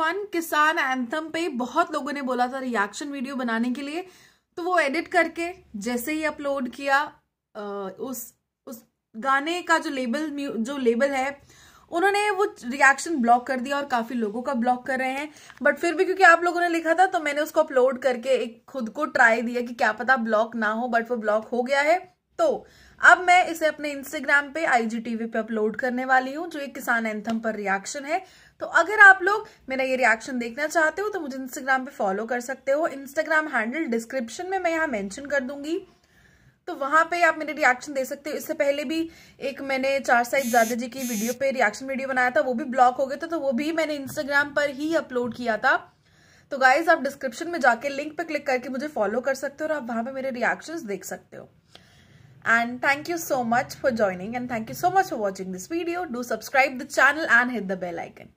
one किसान anthem पे बहुत लोगों ने बोला था रिएक्शन वीडियो बनाने के लिए तो वो एडिट करके जैसे ही अपलोड किया उस उस गाने का जो लेबल जो लेबल है उन्होंने वो रिएक्शन ब्लॉक कर दिया और काफी लोगों का ब्लॉक कर रहे हैं बट फिर भी क्योंकि आप लोगों ने लिखा था तो मैंने उसको अपलोड करके एक खुद को ट्राई दिया कि क्या पता ब्लॉक ना हो बट वो ब्लॉक हो गया है तो अब मैं इसे अपने इंस्टाग्राम पे आईजीटीवी पे अपलोड करने वाली हूँ जो एक किसान एंथम पर रिएक्शन है तो अगर आप लोग मेरा ये रिएक्शन देखना चाहते हो तो मुझे इंस्टाग्राम पे फॉलो कर सकते हो इंस्टाग्राम हैंडल डिस्क्रिप्शन में मैं यहाँ मेंशन कर दूंगी तो वहां पे आप मेरे रिएक्शन दे सकते हो इससे पहले भी एक मैंने चार साइड दादा जी की वीडियो पे रिएक्शन वीडियो बनाया था वो भी ब्लॉक हो गया था तो वो भी मैंने इंस्टाग्राम पर ही अपलोड किया था तो गाइज आप डिस्क्रिप्शन में जाके लिंक पे क्लिक करके मुझे फॉलो कर सकते हो और आप वहां पर मेरे रिएक्शन देख सकते हो and thank you so much for joining and thank you so much for watching this video do subscribe the channel and hit the bell icon